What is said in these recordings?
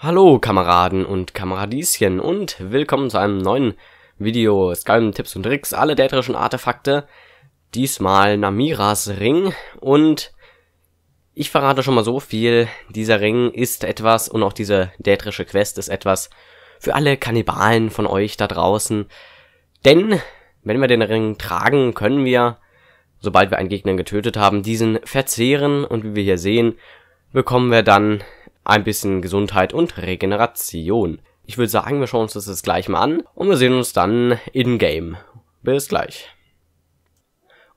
Hallo Kameraden und Kameradieschen und willkommen zu einem neuen Video Skyrim Tipps und Tricks, alle dätrischen Artefakte, diesmal Namiras Ring und ich verrate schon mal so viel, dieser Ring ist etwas und auch diese dätrische Quest ist etwas für alle Kannibalen von euch da draußen, denn wenn wir den Ring tragen, können wir, sobald wir einen Gegner getötet haben, diesen verzehren und wie wir hier sehen, bekommen wir dann ein bisschen Gesundheit und Regeneration. Ich würde sagen, wir schauen uns das jetzt gleich mal an und wir sehen uns dann in-game. Bis gleich.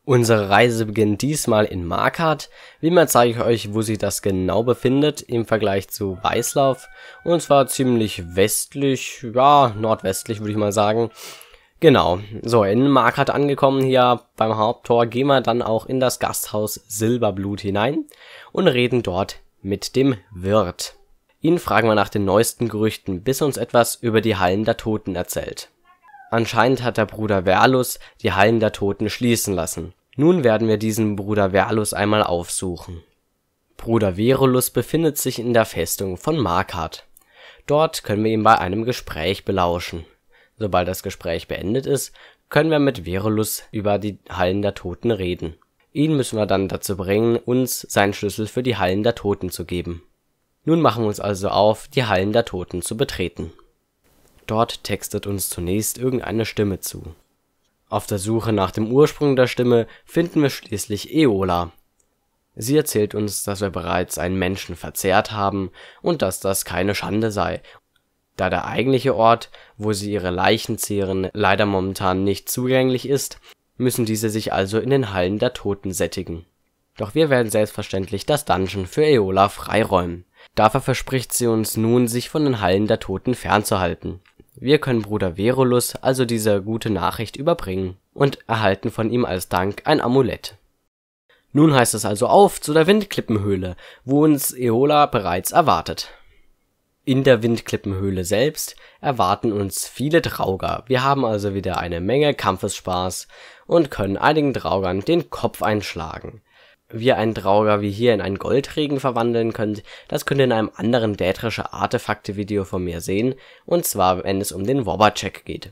Unsere Reise beginnt diesmal in Markart. Wie immer zeige ich euch, wo sich das genau befindet im Vergleich zu Weißlauf. Und zwar ziemlich westlich, ja, nordwestlich würde ich mal sagen. Genau, so in Markart angekommen hier beim Haupttor gehen wir dann auch in das Gasthaus Silberblut hinein und reden dort mit dem Wirt. Ihn fragen wir nach den neuesten Gerüchten, bis er uns etwas über die Hallen der Toten erzählt. Anscheinend hat der Bruder Verlus die Hallen der Toten schließen lassen. Nun werden wir diesen Bruder Verlus einmal aufsuchen. Bruder Verulus befindet sich in der Festung von Markart. Dort können wir ihn bei einem Gespräch belauschen. Sobald das Gespräch beendet ist, können wir mit Verulus über die Hallen der Toten reden. Ihn müssen wir dann dazu bringen, uns seinen Schlüssel für die Hallen der Toten zu geben. Nun machen wir uns also auf, die Hallen der Toten zu betreten. Dort textet uns zunächst irgendeine Stimme zu. Auf der Suche nach dem Ursprung der Stimme finden wir schließlich Eola. Sie erzählt uns, dass wir bereits einen Menschen verzehrt haben und dass das keine Schande sei, da der eigentliche Ort, wo sie ihre Leichen zehren, leider momentan nicht zugänglich ist müssen diese sich also in den Hallen der Toten sättigen. Doch wir werden selbstverständlich das Dungeon für Eola freiräumen. Dafür verspricht sie uns nun, sich von den Hallen der Toten fernzuhalten. Wir können Bruder Verulus also diese gute Nachricht überbringen und erhalten von ihm als Dank ein Amulett. Nun heißt es also auf zu der Windklippenhöhle, wo uns Eola bereits erwartet in der Windklippenhöhle selbst erwarten uns viele Drauger. Wir haben also wieder eine Menge Kampfesspaß und können einigen Draugern den Kopf einschlagen. Wie ihr einen Drauger wie hier in einen Goldregen verwandeln könnt, das könnt ihr in einem anderen dätrische Artefakte Video von mir sehen, und zwar wenn es um den Wobbercheck geht.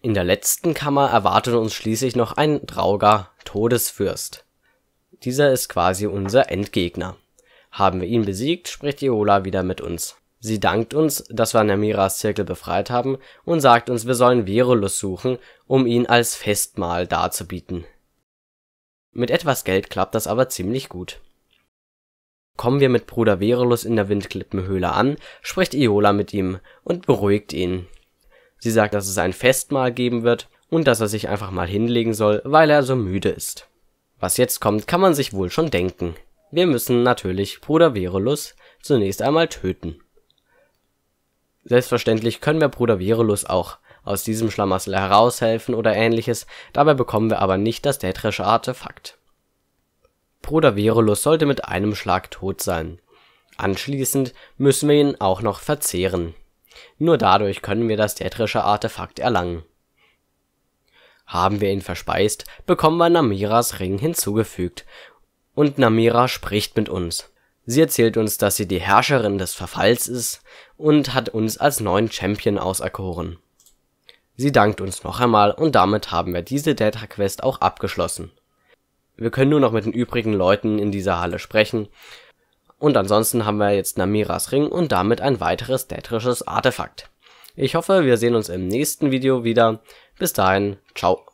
In der letzten Kammer erwartet uns schließlich noch ein Drauger Todesfürst. Dieser ist quasi unser Endgegner. Haben wir ihn besiegt, spricht Iola wieder mit uns. Sie dankt uns, dass wir Namiras Zirkel befreit haben und sagt uns, wir sollen Verulus suchen, um ihn als Festmahl darzubieten. Mit etwas Geld klappt das aber ziemlich gut. Kommen wir mit Bruder Verulus in der Windklippenhöhle an, spricht Iola mit ihm und beruhigt ihn. Sie sagt, dass es ein Festmahl geben wird und dass er sich einfach mal hinlegen soll, weil er so müde ist. Was jetzt kommt, kann man sich wohl schon denken. Wir müssen natürlich Bruder Verulus zunächst einmal töten. Selbstverständlich können wir Bruder Verulus auch aus diesem Schlamassel heraushelfen oder ähnliches, dabei bekommen wir aber nicht das tätrische Artefakt. Bruder Verulus sollte mit einem Schlag tot sein. Anschließend müssen wir ihn auch noch verzehren. Nur dadurch können wir das tätrische Artefakt erlangen. Haben wir ihn verspeist, bekommen wir Namiras Ring hinzugefügt und Namira spricht mit uns. Sie erzählt uns, dass sie die Herrscherin des Verfalls ist und hat uns als neuen Champion auserkoren. Sie dankt uns noch einmal und damit haben wir diese Data Quest auch abgeschlossen. Wir können nur noch mit den übrigen Leuten in dieser Halle sprechen und ansonsten haben wir jetzt Namiras Ring und damit ein weiteres detrisches Artefakt. Ich hoffe, wir sehen uns im nächsten Video wieder. Bis dahin, ciao.